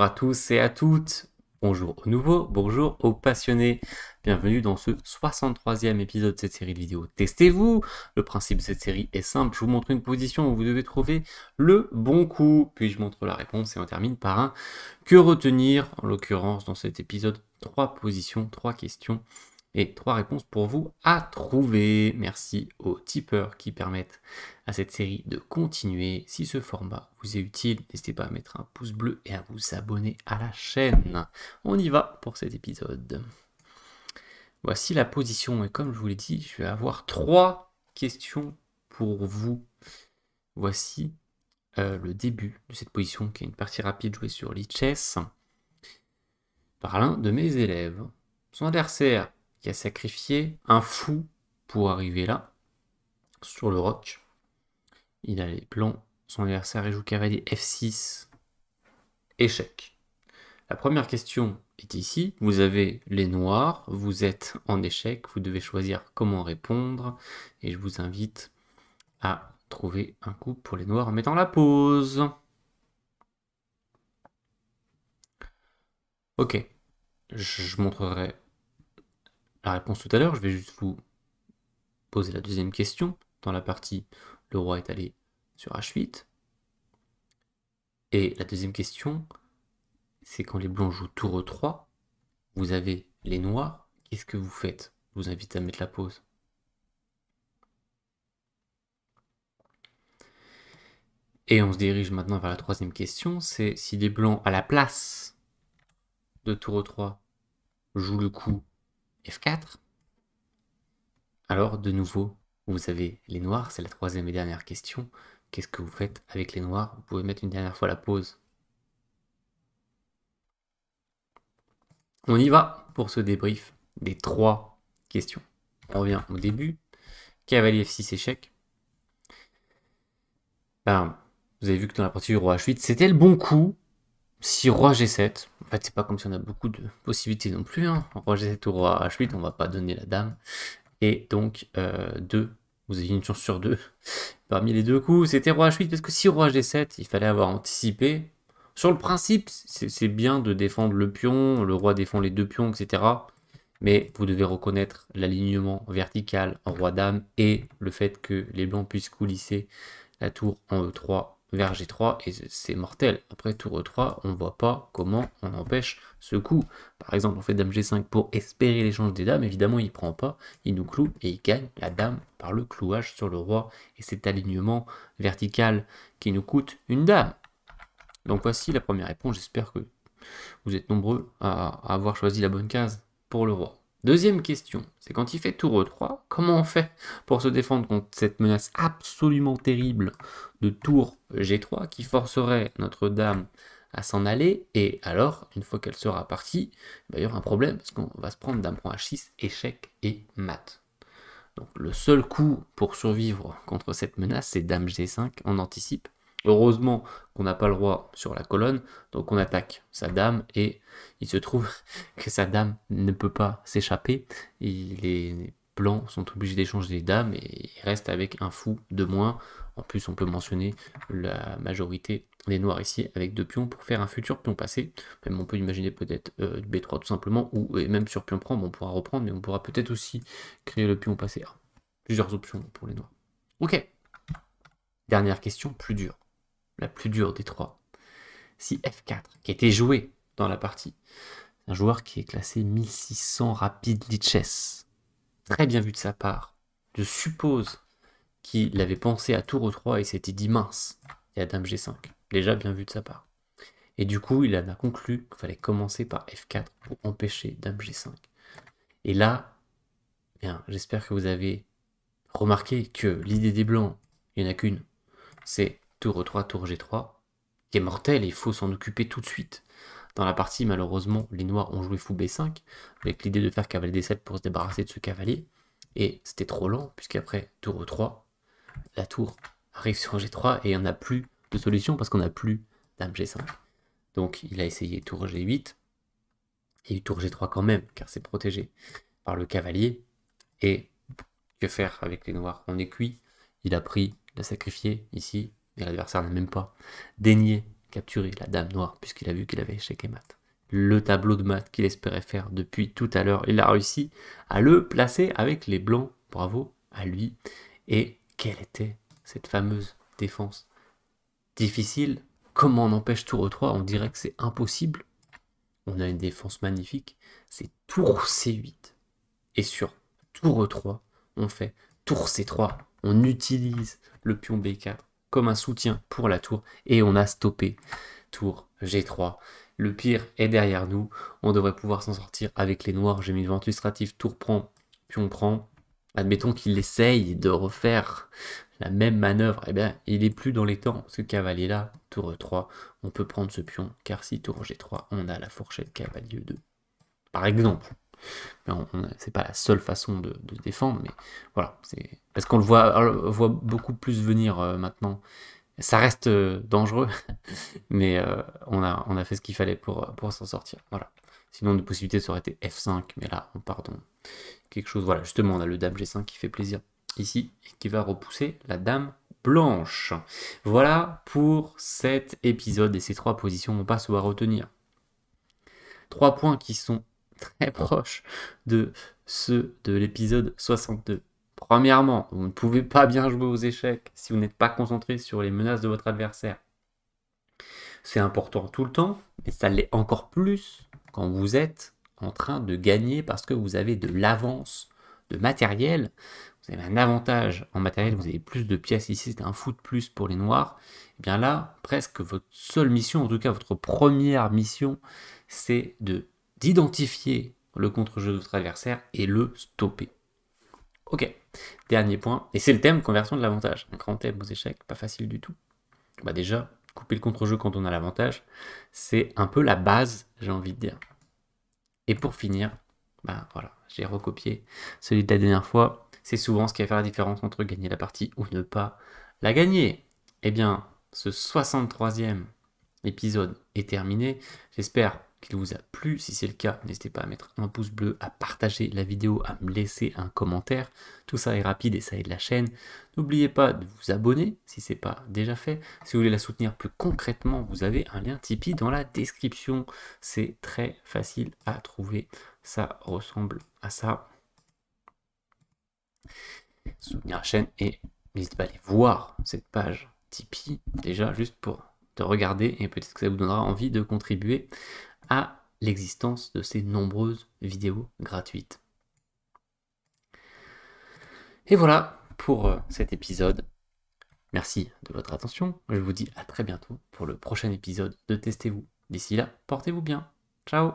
Bonjour à tous et à toutes. Bonjour aux nouveaux, bonjour aux passionnés. Bienvenue dans ce 63e épisode de cette série de vidéos. Testez-vous Le principe de cette série est simple. Je vous montre une position où vous devez trouver le bon coup. Puis je montre la réponse et on termine par un que retenir. En l'occurrence, dans cet épisode, trois positions, trois questions et trois réponses pour vous à trouver. Merci aux tipeurs qui permettent à cette série de continuer. Si ce format vous est utile, n'hésitez pas à mettre un pouce bleu et à vous abonner à la chaîne. On y va pour cet épisode. Voici la position et comme je vous l'ai dit, je vais avoir trois questions pour vous. Voici euh, le début de cette position qui est une partie rapide jouée sur le par l'un de mes élèves. Son adversaire qui a sacrifié un fou pour arriver là, sur le roc. Il a les plans. Son adversaire joue cavalier F6. Échec. La première question est ici. Vous avez les noirs, vous êtes en échec, vous devez choisir comment répondre. Et je vous invite à trouver un coup pour les noirs en mettant la pause. Ok, je montrerai la réponse tout à l'heure, je vais juste vous poser la deuxième question dans la partie le roi est allé sur h8. Et la deuxième question, c'est quand les blancs jouent tour 3, vous avez les noirs, qu'est-ce que vous faites Je vous invite à mettre la pause. Et on se dirige maintenant vers la troisième question, c'est si les blancs à la place de tour 3 jouent le coup F4. Alors, de nouveau, vous avez les noirs, c'est la troisième et dernière question. Qu'est-ce que vous faites avec les noirs Vous pouvez mettre une dernière fois la pause. On y va pour ce débrief des trois questions. On revient au début. Cavalier F6 échec. Ben, vous avez vu que dans la partie du roi H8, c'était le bon coup. Si roi g7, en fait c'est pas comme si on a beaucoup de possibilités non plus. Hein. Roi g7 ou roi h8, on va pas donner la dame. Et donc 2, euh, vous avez une chance sur deux. Parmi les deux coups, c'était roi h8 parce que si roi g7, il fallait avoir anticipé. Sur le principe, c'est bien de défendre le pion, le roi défend les deux pions, etc. Mais vous devez reconnaître l'alignement vertical en roi dame et le fait que les blancs puissent coulisser la tour en e3 vers G3 et c'est mortel. Après tour E3, on ne voit pas comment on empêche ce coup. Par exemple, on fait dame G5 pour espérer l'échange des dames. Évidemment, il prend pas, il nous cloue et il gagne la dame par le clouage sur le roi et cet alignement vertical qui nous coûte une dame. Donc voici la première réponse. J'espère que vous êtes nombreux à avoir choisi la bonne case pour le roi. Deuxième question, c'est quand il fait tour e 3, comment on fait pour se défendre contre cette menace absolument terrible de tour G3 qui forcerait Notre-Dame à s'en aller et alors, une fois qu'elle sera partie, bah, il y aura un problème parce qu'on va se prendre d'un point H6, échec et mat. Donc le seul coup pour survivre contre cette menace, c'est Dame G5, on anticipe. Heureusement qu'on n'a pas le roi sur la colonne, donc on attaque sa dame et il se trouve que sa dame ne peut pas s'échapper. Les blancs sont obligés d'échanger des dames et il reste avec un fou de moins. En plus, on peut mentionner la majorité des noirs ici avec deux pions pour faire un futur pion passé. Même on peut imaginer peut-être euh, B3 tout simplement, ou même sur pion prendre, on pourra reprendre, mais on pourra peut-être aussi créer le pion passé. plusieurs options pour les noirs. Ok. Dernière question, plus dure la plus dure des trois. Si F4, qui était joué dans la partie, un joueur qui est classé 1600 rapide lichess, très bien vu de sa part, je suppose qu'il avait pensé à tour au 3 et s'était dit mince, il y a dame G5, déjà bien vu de sa part. Et du coup, il en a conclu qu'il fallait commencer par F4 pour empêcher dame G5. Et là, bien, j'espère que vous avez remarqué que l'idée des blancs, il n'y en a qu'une, c'est tour E3, tour G3, qui est mortel il faut s'en occuper tout de suite. Dans la partie, malheureusement, les Noirs ont joué fou B5, avec l'idée de faire cavalier D7 pour se débarrasser de ce cavalier, et c'était trop lent, puisqu'après tour E3, la tour arrive sur G3 et on n'a plus de solution parce qu'on n'a plus dame G5. Donc il a essayé tour G8, et tour G3 quand même, car c'est protégé par le cavalier, et que faire avec les noirs On est cuit, il a pris, l'a sacrifiée ici, l'adversaire n'a même pas daigné capturer la dame noire puisqu'il a vu qu'il avait échec et mat. Le tableau de maths qu'il espérait faire depuis tout à l'heure, il a réussi à le placer avec les blancs. Bravo à lui. Et quelle était cette fameuse défense difficile Comment on empêche tour 3 On dirait que c'est impossible. On a une défense magnifique. C'est tour C8. Et sur tour 3, on fait tour C3. On utilise le pion B4 comme un soutien pour la tour et on a stoppé tour G3. Le pire est derrière nous. On devrait pouvoir s'en sortir avec les noirs. J'ai mis le vent illustratif. Tour prend, pion prend. Admettons qu'il essaye de refaire la même manœuvre. Eh bien, il est plus dans les temps. Ce cavalier là, tour e 3, on peut prendre ce pion. Car si tour G3, on a la fourchette cavalier 2. Par exemple c'est pas la seule façon de, défendre, mais voilà, c'est parce qu'on le voit, voit beaucoup plus venir euh, maintenant. Ça reste euh, dangereux, mais euh, on, a, on a fait ce qu'il fallait pour, pour s'en sortir. Voilà. Sinon, une possibilité, ça aurait été F5, mais là, on part dans quelque chose. Voilà, justement, on a le dame G5 qui fait plaisir ici et qui va repousser la dame blanche. Voilà pour cet épisode et ces trois positions. On passe à retenir. Trois points qui sont très proche de ceux de l'épisode 62. Premièrement, vous ne pouvez pas bien jouer aux échecs si vous n'êtes pas concentré sur les menaces de votre adversaire. C'est important tout le temps, mais ça l'est encore plus quand vous êtes en train de gagner parce que vous avez de l'avance de matériel. Vous avez un avantage en matériel, vous avez plus de pièces ici, c'est un foot plus pour les noirs. Et eh bien là, presque votre seule mission, en tout cas votre première mission, c'est de d'identifier le contre-jeu de votre adversaire et le stopper. Ok, dernier point, et c'est le thème conversion de l'avantage. Un grand thème aux échecs, pas facile du tout. Bah déjà, couper le contre-jeu quand on a l'avantage, c'est un peu la base, j'ai envie de dire. Et pour finir, bah voilà, j'ai recopié celui de la dernière fois. C'est souvent ce qui va faire la différence entre gagner la partie ou ne pas la gagner. Eh bien, ce 63e épisode est terminé. J'espère qu'il vous a plu. Si c'est le cas, n'hésitez pas à mettre un pouce bleu, à partager la vidéo, à me laisser un commentaire. Tout ça est rapide et ça aide la chaîne. N'oubliez pas de vous abonner si ce n'est pas déjà fait. Si vous voulez la soutenir plus concrètement, vous avez un lien Tipeee dans la description. C'est très facile à trouver. Ça ressemble à ça. Soutenir la chaîne et n'hésitez pas à aller voir cette page Tipeee déjà juste pour te regarder et peut-être que ça vous donnera envie de contribuer à l'existence de ces nombreuses vidéos gratuites. Et voilà pour euh, cet épisode. Merci de votre attention. Je vous dis à très bientôt pour le prochain épisode de Testez-vous. D'ici là, portez-vous bien. Ciao